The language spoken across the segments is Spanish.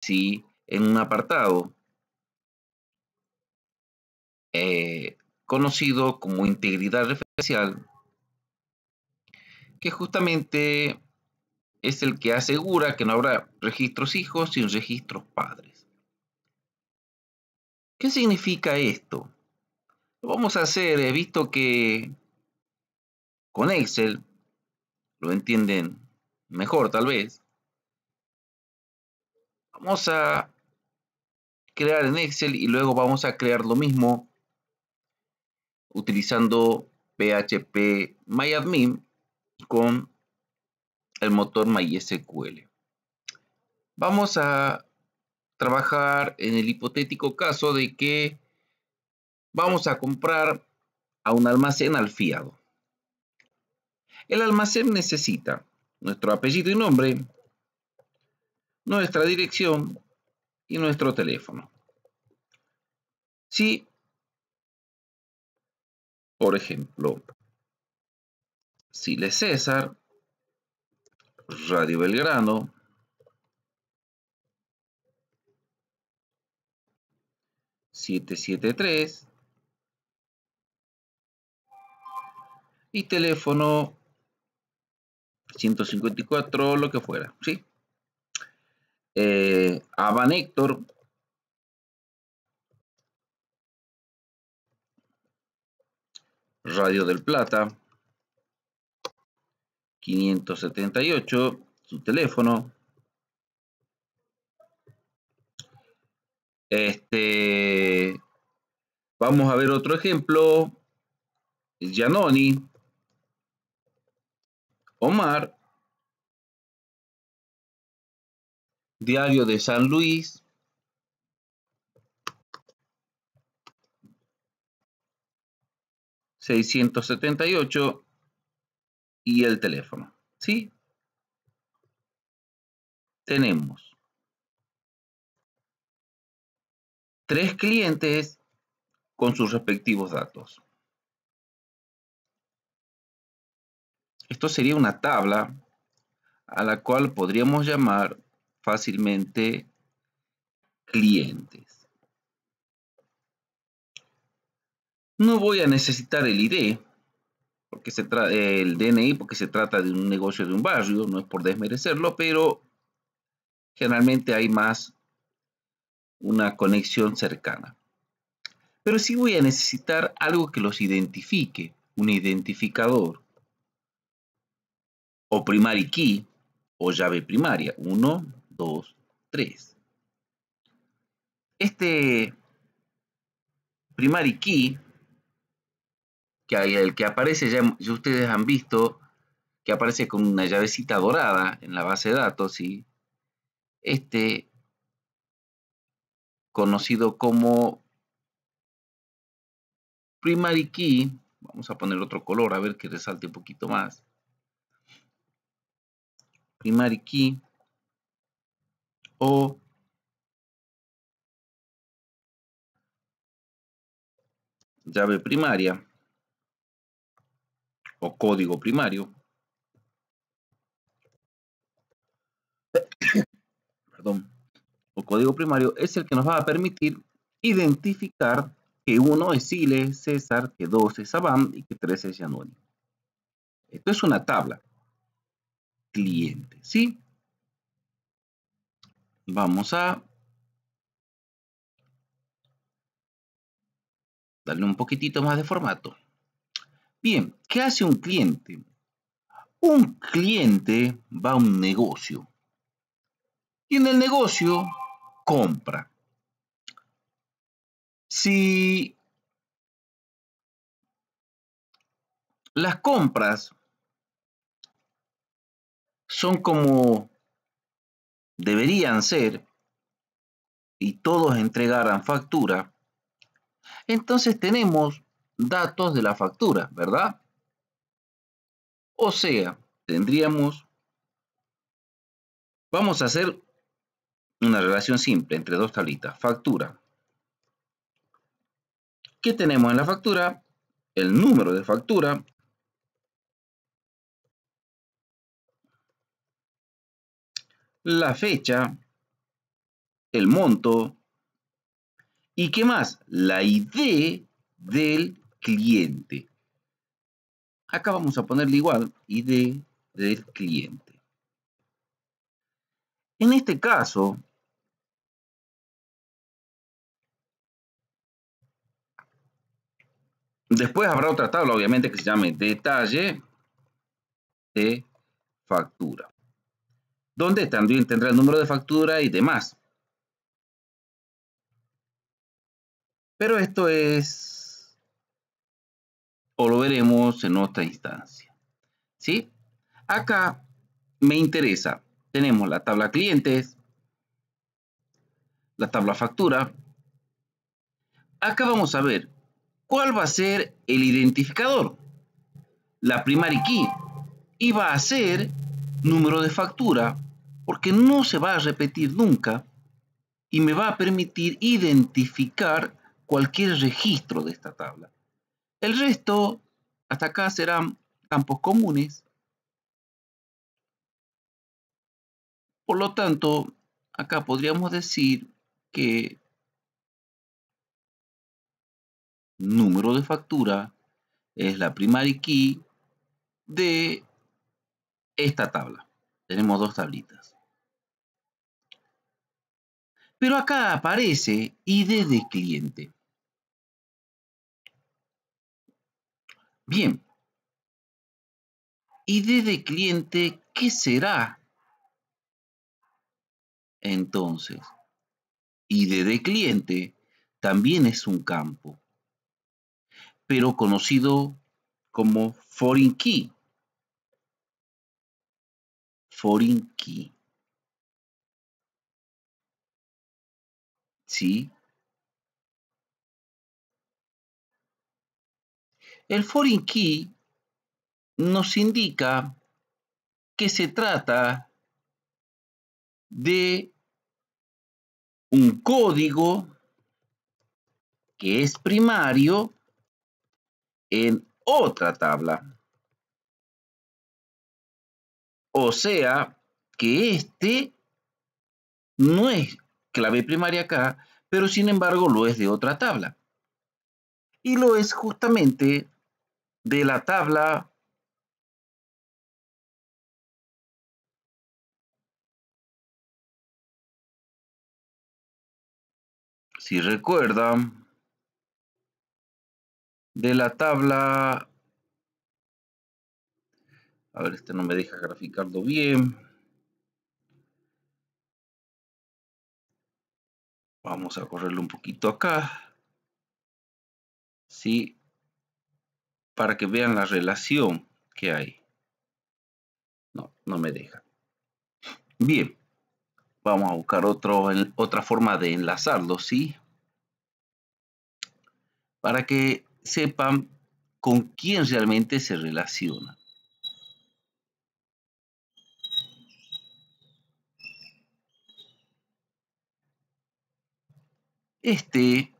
si en un apartado eh, conocido como integridad referencial, que justamente es el que asegura que no habrá registros hijos sin registros padres. ¿Qué significa esto? Lo vamos a hacer, he visto que con Excel lo entienden mejor tal vez. Vamos a crear en Excel y luego vamos a crear lo mismo utilizando PHP MyAdmin con el motor MySQL. Vamos a trabajar en el hipotético caso de que vamos a comprar a un almacén al El almacén necesita nuestro apellido y nombre, nuestra dirección y nuestro teléfono. Si, por ejemplo, si le César, Radio Belgrano, siete siete tres y teléfono 154, lo que fuera, ¿sí? eh, Radio del Plata, 578, su teléfono. Este, vamos a ver otro ejemplo. Giannoni, Omar, Diario de San Luis, ...678... ...y el teléfono... ¿Sí? Tenemos... ...tres clientes... ...con sus respectivos datos... Esto sería una tabla a la cual podríamos llamar fácilmente clientes. No voy a necesitar el ID, porque se el DNI, porque se trata de un negocio de un barrio, no es por desmerecerlo, pero generalmente hay más una conexión cercana. Pero sí voy a necesitar algo que los identifique, un identificador, o primary key, o llave primaria, uno. 2, 3. Este primary key, que el que aparece, ya, ustedes han visto, que aparece con una llavecita dorada en la base de datos, y este conocido como primary key, vamos a poner otro color a ver que resalte un poquito más, primary key, o llave primaria o código primario. Perdón. O código primario es el que nos va a permitir identificar que uno es Sile, César, que dos es Abam y que tres es Yanoni. Esto es una tabla. Cliente, ¿sí? Vamos a darle un poquitito más de formato. Bien, ¿qué hace un cliente? Un cliente va a un negocio y en el negocio compra. Si las compras son como deberían ser y todos entregaran factura, entonces tenemos datos de la factura, ¿verdad? O sea, tendríamos, vamos a hacer una relación simple entre dos tablitas, factura. ¿Qué tenemos en la factura? El número de factura, la fecha, el monto y qué más, la ID del cliente. Acá vamos a ponerle igual ID del cliente. En este caso, después habrá otra tabla, obviamente, que se llame detalle de factura donde también tendrá el número de factura y demás. Pero esto es, o lo veremos en otra instancia. ¿Sí? Acá me interesa, tenemos la tabla clientes, la tabla factura. Acá vamos a ver cuál va a ser el identificador. La primary key y va a ser número de factura porque no se va a repetir nunca y me va a permitir identificar cualquier registro de esta tabla. El resto, hasta acá, serán campos comunes. Por lo tanto, acá podríamos decir que número de factura es la primary key de esta tabla. Tenemos dos tablitas. Pero acá aparece ID de cliente. Bien. ID de cliente, ¿qué será? Entonces, ID de cliente también es un campo, pero conocido como foreign key. Foreign key. El foreign key nos indica que se trata de un código que es primario en otra tabla. O sea, que este no es clave primaria acá, pero sin embargo lo es de otra tabla. Y lo es justamente de la tabla si recuerdan, de la tabla, a ver, este no me deja graficarlo bien, Vamos a correrlo un poquito acá. Sí. Para que vean la relación que hay. No, no me deja. Bien. Vamos a buscar otra forma de enlazarlo, ¿sí? Para que sepan con quién realmente se relaciona. Este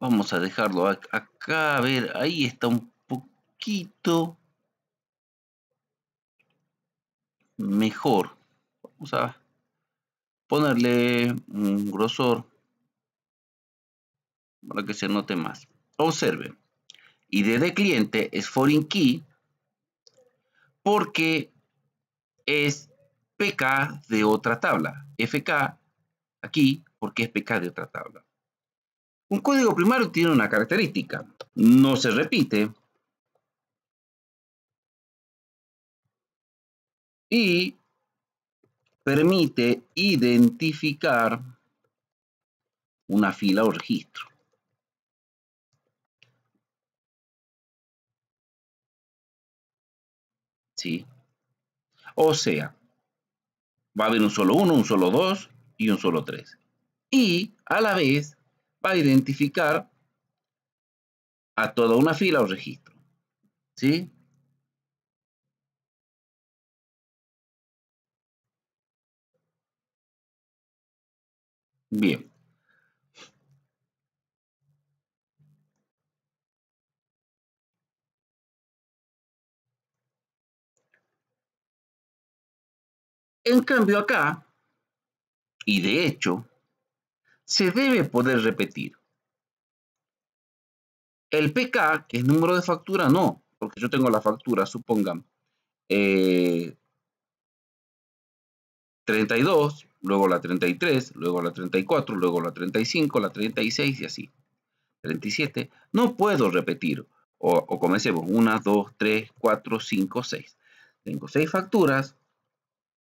Vamos a dejarlo acá, a ver, ahí está un poquito mejor. Vamos a ponerle un grosor para que se note más. Observe, ID de cliente es foreign key porque es PK de otra tabla. FK aquí porque es PK de otra tabla. Un código primario tiene una característica. No se repite. Y permite identificar una fila o registro. ¿Sí? O sea, va a haber un solo uno, un solo dos y un solo 3. Y a la vez va a identificar a toda una fila o registro. ¿Sí? Bien. En cambio acá, y de hecho, se debe poder repetir. El PK, que es número de factura, no, porque yo tengo la factura, supongan, eh, 32, luego la 33, luego la 34, luego la 35, la 36 y así. 37, no puedo repetir. O, o comencemos, 1, 2, 3, 4, 5, 6. Tengo 6 facturas,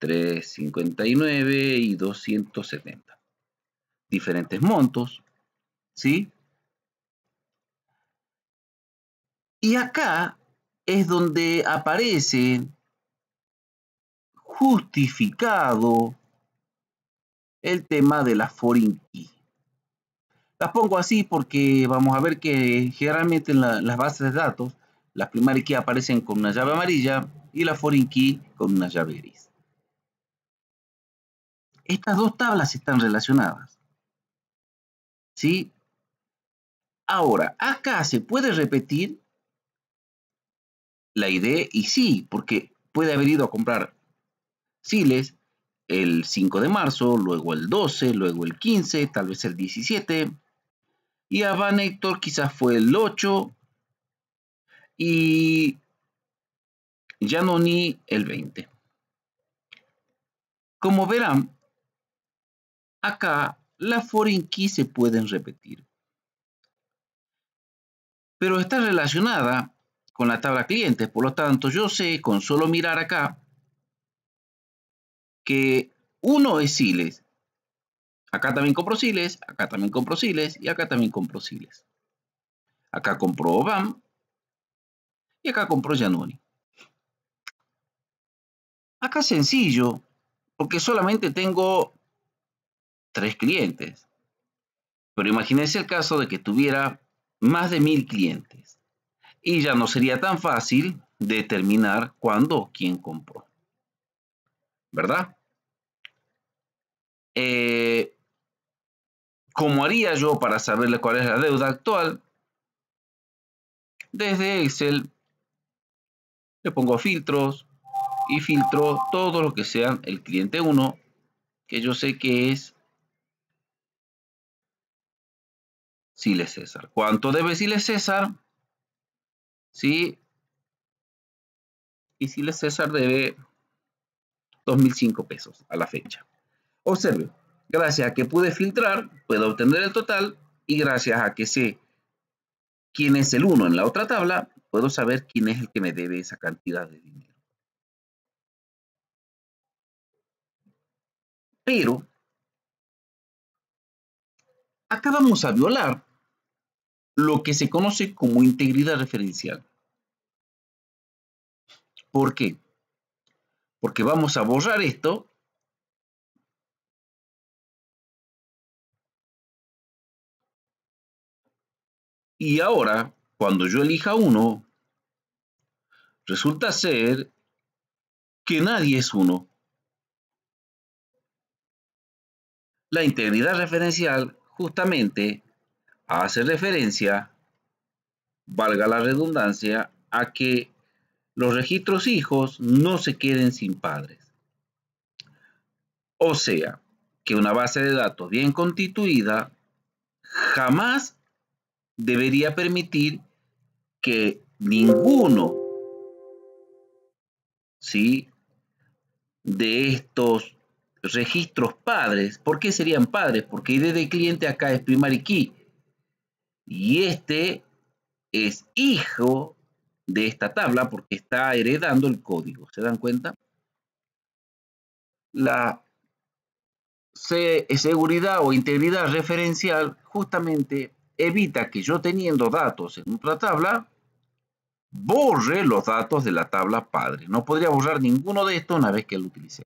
359 y 270. Diferentes montos, ¿sí? Y acá es donde aparece justificado el tema de la foreign key. Las pongo así porque vamos a ver que generalmente en las bases de datos las primarias key aparecen con una llave amarilla y la foreign key con una llave gris. Estas dos tablas están relacionadas. ¿Sí? Ahora, acá se puede repetir la idea y sí, porque puede haber ido a comprar Siles el 5 de marzo, luego el 12, luego el 15, tal vez el 17. Y a Van Héctor quizás fue el 8 y ni el 20. Como verán, Acá las foreign key se pueden repetir. Pero está relacionada con la tabla clientes. Por lo tanto, yo sé con solo mirar acá que uno es Siles. Acá también compro Siles, acá también compro Siles y acá también compro Siles. Acá compro Obam y acá compro Yanoni. Acá sencillo, porque solamente tengo tres clientes. Pero imagínense el caso de que tuviera más de mil clientes. Y ya no sería tan fácil determinar cuándo quién compró. ¿Verdad? Eh, ¿Cómo haría yo para saberle cuál es la deuda actual? Desde Excel le pongo filtros y filtro todo lo que sea el cliente 1, que yo sé que es Siles César. ¿Cuánto debe Siles César? Sí. Y Siles César debe 2.005 pesos a la fecha. Observe, gracias a que pude filtrar, puedo obtener el total y gracias a que sé quién es el uno en la otra tabla, puedo saber quién es el que me debe esa cantidad de dinero. Pero acá vamos a violar lo que se conoce como integridad referencial. ¿Por qué? Porque vamos a borrar esto. Y ahora, cuando yo elija uno, resulta ser que nadie es uno. La integridad referencial justamente hace referencia, valga la redundancia, a que los registros hijos no se queden sin padres. O sea, que una base de datos bien constituida jamás debería permitir que ninguno ¿sí? de estos registros padres, ¿por qué serían padres? Porque ID de cliente acá es primary key, y este es hijo de esta tabla porque está heredando el código. ¿Se dan cuenta? La seguridad o integridad referencial justamente evita que yo teniendo datos en otra tabla, borre los datos de la tabla padre. No podría borrar ninguno de estos una vez que lo utilicé.